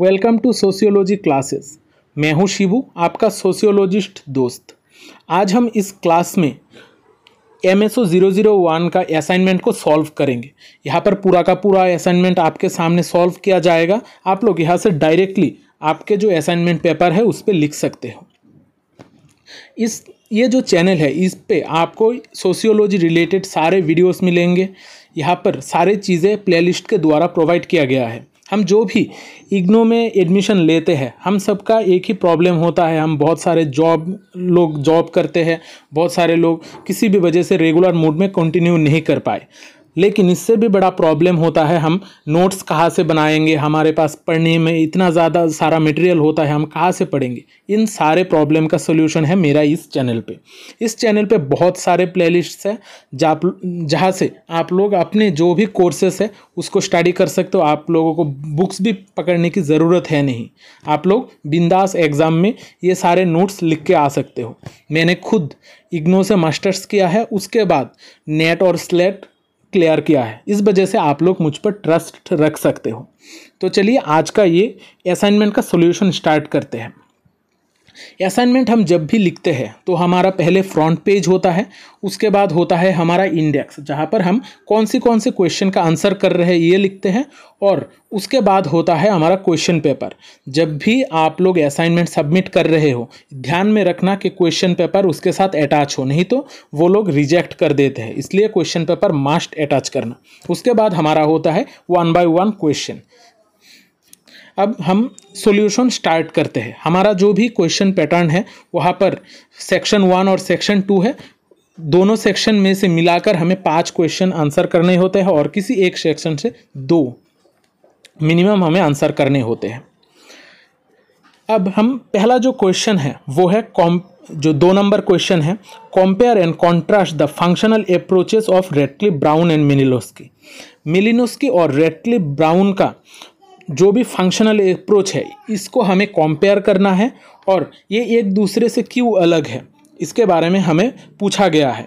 welcome to sociology classes मैं हूं शिबू आपका सोशियोलॉजिस्ट दोस्त आज हम इस क्लास में M S O zero zero one का असाइनमेंट को सॉल्व करेंगे यहाँ पर पूरा का पूरा असाइनमेंट आपके सामने सॉल्व किया जाएगा आप लोग यहाँ से डायरेक्टली आपके जो असाइनमेंट पेपर है उस पर लिख सकते हो इस ये जो चैनल है इस पर आपको सोशियोलॉजी रिलेटेड सारे वीडियोज़ मिलेंगे यहाँ पर सारे चीज़ें प्लेलिस्ट के द्वारा प्रोवाइड किया गया है हम जो भी इग्नो में एडमिशन लेते हैं हम सबका एक ही प्रॉब्लम होता है हम बहुत सारे जॉब लोग जॉब करते हैं बहुत सारे लोग किसी भी वजह से रेगुलर मोड में कंटिन्यू नहीं कर पाए लेकिन इससे भी बड़ा प्रॉब्लम होता है हम नोट्स कहाँ से बनाएंगे हमारे पास पढ़ने में इतना ज़्यादा सारा मटेरियल होता है हम कहाँ से पढ़ेंगे इन सारे प्रॉब्लम का सोल्यूशन है मेरा इस चैनल पे इस चैनल पे बहुत सारे प्लेलिस्ट्स लिस्ट है जहाँ से आप लोग अपने जो भी कोर्सेस है उसको स्टडी कर सकते हो आप लोगों को बुक्स भी पकड़ने की ज़रूरत है नहीं आप लोग बिंदास एग्ज़ाम में ये सारे नोट्स लिख के आ सकते हो मैंने खुद इग्नो से मास्टर्स किया है उसके बाद नेट और स्लेट क्लियर किया है इस वजह से आप लोग मुझ पर ट्रस्ट रख सकते हो तो चलिए आज का ये असाइनमेंट का सोल्यूशन स्टार्ट करते हैं असाइनमेंट हम जब भी लिखते हैं तो हमारा पहले फ्रंट पेज होता है उसके बाद होता है हमारा इंडेक्स जहाँ पर हम कौन सी कौन से क्वेश्चन का आंसर कर रहे हैं ये लिखते हैं और उसके बाद होता है हमारा क्वेश्चन पेपर जब भी आप लोग असाइनमेंट सबमिट कर रहे हो ध्यान में रखना कि क्वेश्चन पेपर उसके साथ अटैच हो नहीं तो वो लोग रिजेक्ट कर देते हैं इसलिए क्वेश्चन पेपर मास्ट अटैच करना उसके बाद हमारा होता है वन बाय वन क्वेश्चन अब हम सॉल्यूशन स्टार्ट करते हैं हमारा जो भी क्वेश्चन पैटर्न है वहाँ पर सेक्शन वन और सेक्शन टू है दोनों सेक्शन में से मिलाकर हमें पांच क्वेश्चन आंसर करने होते हैं और किसी एक सेक्शन से दो मिनिमम हमें आंसर करने होते हैं अब हम पहला जो क्वेश्चन है वो है कॉम जो दो नंबर क्वेश्चन है compare and contrast the functional approaches of Radcliffe Brown and Malinowski Malinowski और रेटली ब्राउन का जो भी फंक्शनल अप्रोच है इसको हमें कंपेयर करना है और ये एक दूसरे से क्यों अलग है इसके बारे में हमें पूछा गया है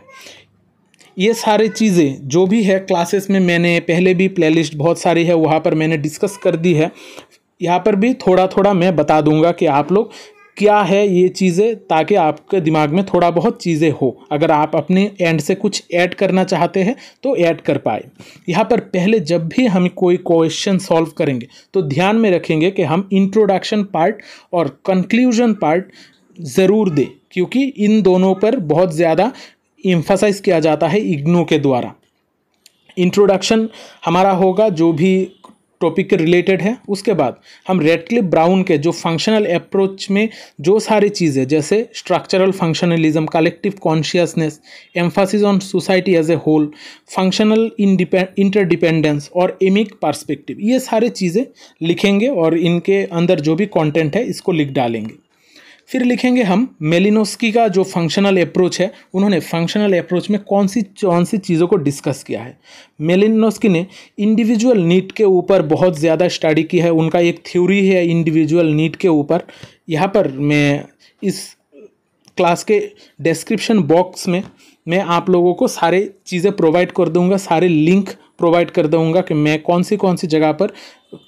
ये सारी चीज़ें जो भी है क्लासेस में मैंने पहले भी प्लेलिस्ट बहुत सारी है वहाँ पर मैंने डिस्कस कर दी है यहाँ पर भी थोड़ा थोड़ा मैं बता दूंगा कि आप लोग क्या है ये चीज़ें ताकि आपके दिमाग में थोड़ा बहुत चीज़ें हो अगर आप अपने एंड से कुछ ऐड करना चाहते हैं तो ऐड कर पाए यहाँ पर पहले जब भी हम कोई क्वेश्चन सॉल्व करेंगे तो ध्यान में रखेंगे कि हम इंट्रोडक्शन पार्ट और कंक्लूजन पार्ट ज़रूर दें क्योंकि इन दोनों पर बहुत ज़्यादा इम्फोसाइज किया जाता है इग्नो के द्वारा इंट्रोडक्शन हमारा होगा जो भी टॉपिक के रिलेटेड है उसके बाद हम रेडक्लिप ब्राउन के जो फंक्शनल अप्रोच में जो सारी चीज़ें जैसे structural functionalism collective consciousness emphasis on society as a whole functional interdependence और एमिक पर्सपेक्टिव ये सारी चीज़ें लिखेंगे और इनके अंदर जो भी कॉन्टेंट है इसको लिख डालेंगे फिर लिखेंगे हम मेलिनोस्की का जो फंक्शनल अप्रोच है उन्होंने फंक्शनल अप्रोच में कौन सी कौन सी चीज़ों को डिस्कस किया है मेलिनोस्की ने इंडिविजुअल नीड के ऊपर बहुत ज़्यादा स्टडी की है उनका एक थ्योरी है इंडिविजुअल नीड के ऊपर यहाँ पर मैं इस क्लास के डिस्क्रिप्शन बॉक्स में मैं आप लोगों को सारे चीज़ें प्रोवाइड कर दूँगा सारे लिंक प्रोवाइड कर दूँगा कि मैं कौन सी कौन सी जगह पर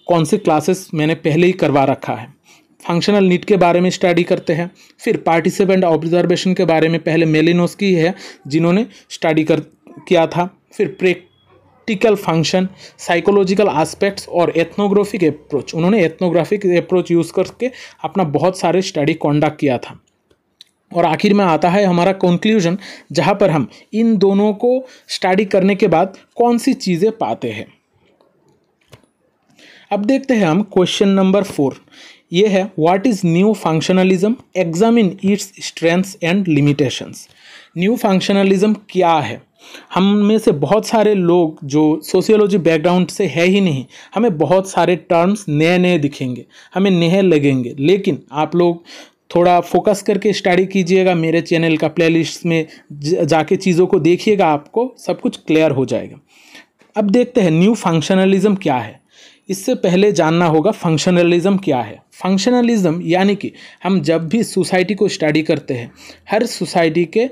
कौन सी क्लासेस मैंने पहले ही करवा रखा है फंक्शनल नीट के बारे में स्टडी करते हैं फिर पार्टिसिपेंट ऑब्जर्वेशन के बारे में पहले मेलिनोस की है जिन्होंने स्टडी कर किया था फिर प्रैक्टिकल फंक्शन साइकोलॉजिकल आस्पेक्ट्स और एथनोग्राफिक अप्रोच उन्होंने एथनोग्राफिक अप्रोच यूज़ करके अपना बहुत सारे स्टडी कॉन्डक्ट किया था और आखिर में आता है हमारा कंक्लूजन जहाँ पर हम इन दोनों को स्टडी करने के बाद कौन सी चीज़ें पाते हैं अब देखते हैं हम क्वेश्चन नंबर फोर ये है what is new functionalism examine its strengths and limitations new functionalism क्या है हम में से बहुत सारे लोग जो सोशियोलॉजी बैकग्राउंड से है ही नहीं हमें बहुत सारे टर्म्स नए नए दिखेंगे हमें नए लगेंगे लेकिन आप लोग थोड़ा फोकस करके स्टडी कीजिएगा मेरे चैनल का प्लेलिस्ट में जाके चीज़ों को देखिएगा आपको सब कुछ क्लियर हो जाएगा अब देखते हैं न्यू फंक्शनलिज्म क्या है इससे पहले जानना होगा फंक्शनलिज्म क्या है फंक्शनलिज्म यानी कि हम जब भी सोसाइटी को स्टडी करते हैं हर सोसाइटी के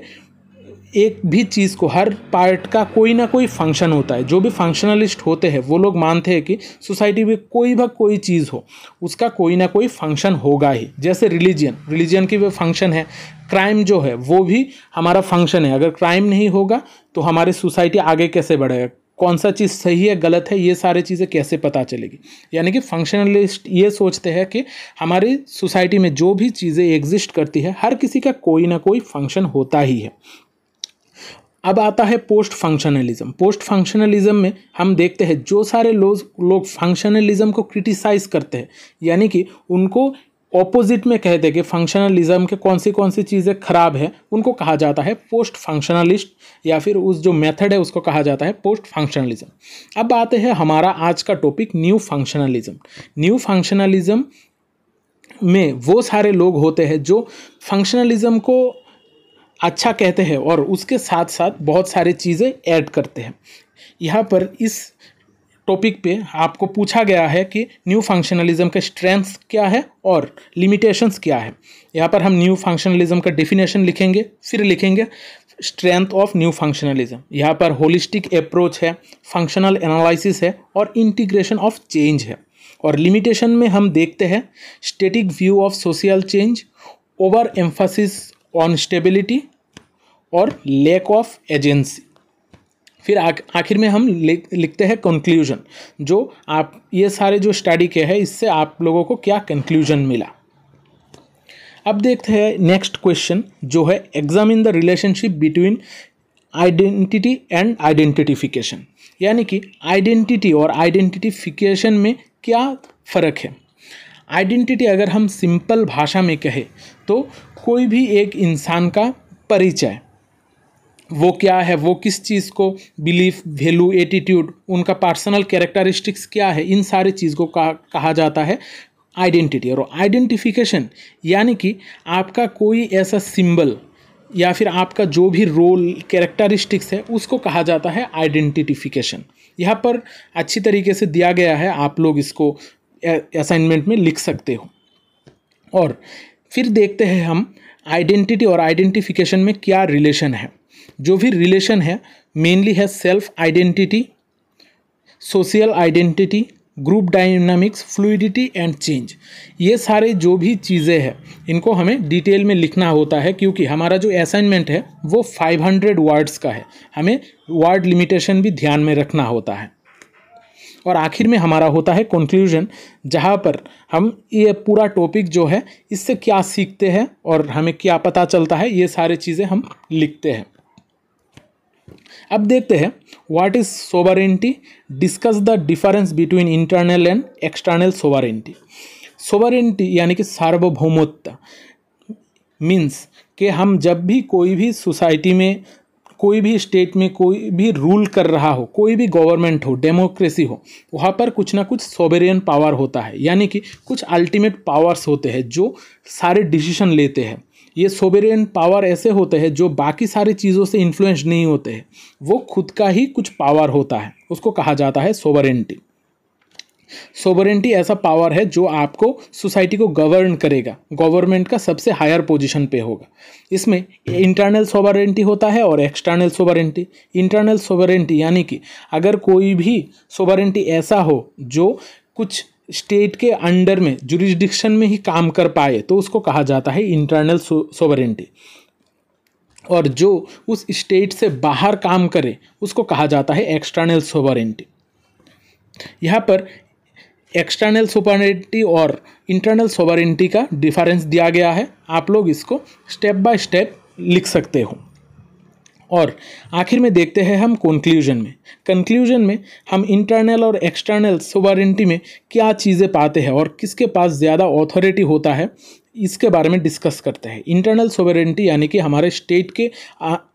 एक भी चीज़ को हर पार्ट का कोई ना कोई फंक्शन होता है जो भी फंक्शनलिस्ट होते हैं वो लोग मानते हैं कि सोसाइटी में कोई भी कोई चीज़ हो उसका कोई ना कोई फंक्शन होगा ही जैसे रिलीजियन रिलीजियन की भी फंक्शन है क्राइम जो है वो भी हमारा फंक्शन है अगर क्राइम नहीं होगा तो हमारी सोसाइटी आगे कैसे बढ़ेगा कौन सा चीज़ सही है गलत है ये सारी चीज़ें कैसे पता चलेगी यानी कि फंक्शनलिस्ट ये सोचते हैं कि हमारी सोसाइटी में जो भी चीज़ें एग्जिस्ट करती है हर किसी का कोई ना कोई फंक्शन होता ही है अब आता है पोस्ट फंक्शनलिज्म पोस्ट फंक्शनलिज्म में हम देखते हैं जो सारे लोग लोग फंक्शनलिज्म को क्रिटिसाइज़ करते हैं यानी कि उनको ऑपोजिट में कह दें कि फंक्शनलिज्म के कौन सी कौन सी चीज़ें खराब हैं उनको कहा जाता है पोस्ट फंक्शनलिस्ट या फिर उस जो मेथड है उसको कहा जाता है पोस्ट फंक्शनलिज्म अब आते हैं हमारा आज का topic new functionalism new functionalism में वो सारे लोग होते हैं जो फंक्शनलिज्म को अच्छा कहते हैं और उसके साथ साथ बहुत सारी चीज़ें ऐड करते हैं यहाँ पर इस टॉपिक पे आपको पूछा गया है कि न्यू फंक्शनलिज्म के स्ट्रेंथ्स क्या है और लिमिटेशंस क्या है यहाँ पर हम न्यू फंक्शनलिज्म का डेफिनेशन लिखेंगे फिर लिखेंगे स्ट्रेंथ ऑफ न्यू फंक्शनलिज्म यहाँ पर होलिस्टिक अप्रोच है फंक्शनल एनालिसिस है और इंटीग्रेशन ऑफ चेंज है और लिमिटेशन में हम देखते हैं static view of social change over emphasis on stability और लैक ऑफ एजेंसी फिर आखिर में हम लिखते हैं कंक्लूजन जो आप ये सारे जो स्टडी के हैं इससे आप लोगों को क्या कंक्लूजन मिला अब देखते हैं नेक्स्ट क्वेश्चन जो है examine the relationship between identity and identification यानी कि आइडेंटिटी और आइडेंटिटिफिकेशन में क्या फ़र्क है आइडेंटिटी अगर हम सिंपल भाषा में कहें तो कोई भी एक इंसान का परिचय वो क्या है वो किस चीज़ को बिलीफ वैल्यू एटीट्यूड उनका पर्सनल कैरेक्टरिस्टिक्स क्या है इन सारी चीज़ को कहा, कहा जाता है आइडेंटिटी और आइडेंटिफिकेशन यानी कि आपका कोई ऐसा सिंबल या फिर आपका जो भी रोल कैरेक्टरिस्टिक्स है उसको कहा जाता है आइडेंटिफिकेशन यहाँ पर अच्छी तरीके से दिया गया है आप लोग इसको असाइनमेंट में लिख सकते हो और फिर देखते हैं हम आइडेंटिटी और आइडेंटिफिकेशन में क्या रिलेशन है जो भी रिलेशन है मेनली है self identity social identity group dynamics fluidity and change ये सारे जो भी चीज़ें हैं इनको हमें डिटेल में लिखना होता है क्योंकि हमारा जो असाइनमेंट है वो 500 वर्ड्स का है हमें वर्ड लिमिटेशन भी ध्यान में रखना होता है और आखिर में हमारा होता है कंक्लूजन जहाँ पर हम ये पूरा टॉपिक जो है इससे क्या सीखते हैं और हमें क्या पता चलता है ये सारी चीज़ें हम लिखते हैं अब देखते हैं what is sovereignty discuss the difference between internal and external sovereignty sovereignty यानी कि सार्वभौमत्ता मीन्स कि हम जब भी कोई भी सोसाइटी में कोई भी स्टेट में कोई भी रूल कर रहा हो कोई भी गवर्नमेंट हो डेमोक्रेसी हो वहाँ पर कुछ ना कुछ सोबेरियन पावर होता है यानी कि कुछ अल्टीमेट पावर्स होते हैं जो सारे डिसीजन लेते हैं ये सोबेरियन पावर ऐसे होते हैं जो बाकी सारी चीज़ों से इन्फ्लुएंस नहीं होते हैं वो खुद का ही कुछ पावर होता है उसको कहा जाता है सोबरेंटी सोबरेंटी ऐसा पावर है जो आपको सोसाइटी को गवर्न करेगा गवर्नमेंट का सबसे हायर पोजीशन पे होगा इसमें इंटरनल सोबरेंटी होता है और एक्सटर्नल सोबरेंटी इंटरनल सोबरेंटी यानी कि अगर कोई भी सोबरेंटी ऐसा हो जो कुछ स्टेट के अंडर में जुरिस्डिक्शन में ही काम कर पाए तो उसको कहा जाता है इंटरनल सोवरेंटी और जो उस स्टेट से बाहर काम करे उसको कहा जाता है एक्सटर्नल सोवरेंटी यहाँ पर एक्सटर्नल सोवरेंटी और इंटरनल सोवरेंटी का डिफरेंस दिया गया है आप लोग इसको स्टेप बाय स्टेप लिख सकते हो और आखिर में देखते हैं हम कंक्लूजन में कंक्लूजन में हम इंटरनल और एक्सटर्नल सोवरेंटी में क्या चीज़ें पाते हैं और किसके पास ज़्यादा ऑथोरिटी होता है इसके बारे में डिस्कस करते हैं इंटरनल सोवरेंटी यानी कि हमारे स्टेट के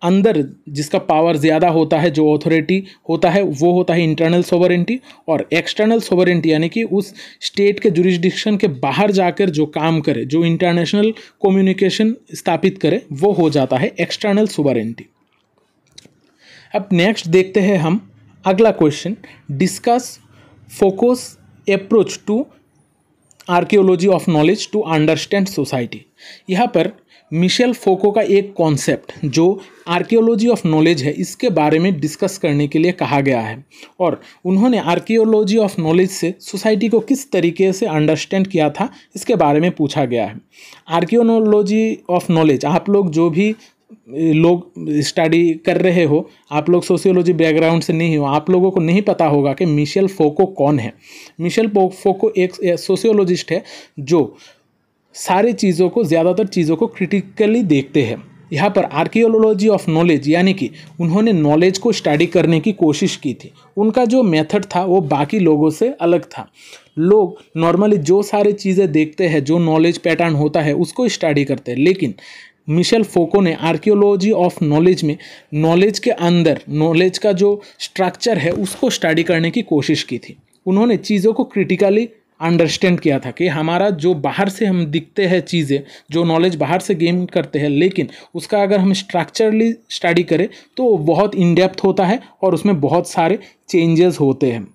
अंदर जिसका पावर ज़्यादा होता है जो ऑथोरिटी होता है वो होता है इंटरनल सोवरेंटी और एक्सटर्नल सोवरेंटी यानी कि उस स्टेट के जुरिस्डिक्शन के बाहर जाकर जो काम करे जो इंटरनेशनल कम्युनिकेशन स्थापित करे वो हो जाता है एक्सटर्नल सोवरेंटी अब नेक्स्ट देखते हैं हम अगला question discuss focus approach to archaeology of knowledge to understand society यहाँ पर मिशेल फोको का एक कॉन्सेप्ट जो आर्कियोलॉजी ऑफ नॉलेज है इसके बारे में डिस्कस करने के लिए कहा गया है और उन्होंने आर्कियोलॉजी ऑफ नॉलेज से सोसाइटी को किस तरीके से अंडरस्टैंड किया था इसके बारे में पूछा गया है आर्कियोलॉजी ऑफ नॉलेज आप लोग जो भी लोग स्टडी कर रहे हो आप लोग सोशियोलॉजी बैकग्राउंड से नहीं हो आप लोगों को नहीं पता होगा कि मिशेल फोको कौन है मिशेल फोको एक सोशियोलॉजिस्ट है जो सारी चीज़ों को ज़्यादातर चीज़ों को क्रिटिकली देखते हैं यहाँ पर आर्कियोलॉजी ऑफ नॉलेज यानी कि उन्होंने नॉलेज को स्टडी करने की कोशिश की थी उनका जो मेथड था वो बाकी लोगों से अलग था लोग नॉर्मली जो सारे चीज़ें देखते हैं जो नॉलेज पैटर्न होता है उसको स्टडी करते हैं लेकिन मिशेल फोको ने आर्कियोलॉजी ऑफ नॉलेज में नॉलेज के अंदर नॉलेज का जो स्ट्रक्चर है उसको स्टडी करने की कोशिश की थी उन्होंने चीज़ों को क्रिटिकली अंडरस्टैंड किया था कि हमारा जो बाहर से हम दिखते हैं चीज़ें जो नॉलेज बाहर से गेन करते हैं लेकिन उसका अगर हम स्ट्रक्चरली स्टडी करें तो बहुत इनडेप्थ होता है और उसमें बहुत सारे चेंजेस होते हैं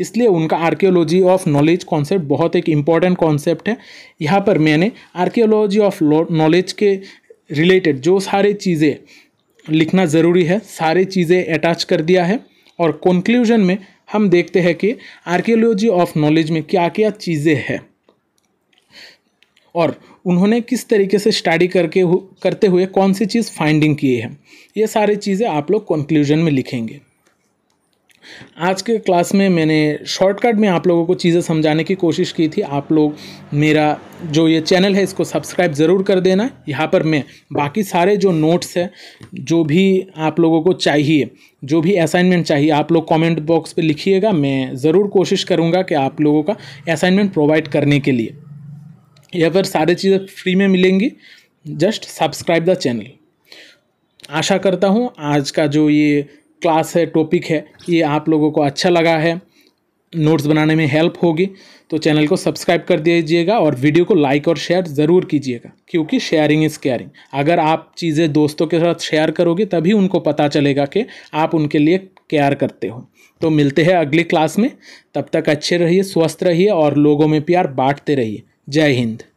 इसलिए उनका आर्कियोलॉजी ऑफ नॉलेज कॉन्सेप्ट बहुत एक इम्पॉर्टेंट कॉन्सेप्ट है यहाँ पर मैंने आर्कियोलॉजी ऑफ नॉलेज के रिलेटेड जो सारे चीज़ें लिखना ज़रूरी है सारे चीज़ें अटैच कर दिया है और कंक्लूजन में हम देखते हैं कि आर्कियोलॉजी ऑफ नॉलेज में क्या क्या चीज़ें हैं और उन्होंने किस तरीके से स्टडी करके हु, करते हुए कौन सी चीज़ फाइंडिंग की है ये सारी चीज़ें आप लोग कंक्लूजन में लिखेंगे आज के क्लास में मैंने शॉर्टकट में आप लोगों को चीज़ें समझाने की कोशिश की थी आप लोग मेरा जो ये चैनल है इसको सब्सक्राइब ज़रूर कर देना यहाँ पर मैं बाकी सारे जो नोट्स हैं जो भी आप लोगों को चाहिए जो भी असाइनमेंट चाहिए आप लोग कमेंट बॉक्स पे लिखिएगा मैं ज़रूर कोशिश करूँगा कि आप लोगों का असाइनमेंट प्रोवाइड करने के लिए यहाँ पर सारे चीज़ें फ्री में मिलेंगी जस्ट सब्सक्राइब द चैनल आशा करता हूँ आज का जो ये क्लास है टॉपिक है ये आप लोगों को अच्छा लगा है नोट्स बनाने में हेल्प होगी तो चैनल को सब्सक्राइब कर दीजिएगा और वीडियो को लाइक और शेयर ज़रूर कीजिएगा क्योंकि शेयरिंग इज़ केयरिंग अगर आप चीज़ें दोस्तों के साथ शेयर करोगे तभी उनको पता चलेगा कि आप उनके लिए केयर करते हो तो मिलते हैं अगली क्लास में तब तक अच्छे रहिए स्वस्थ रहिए और लोगों में प्यार बांटते रहिए जय हिंद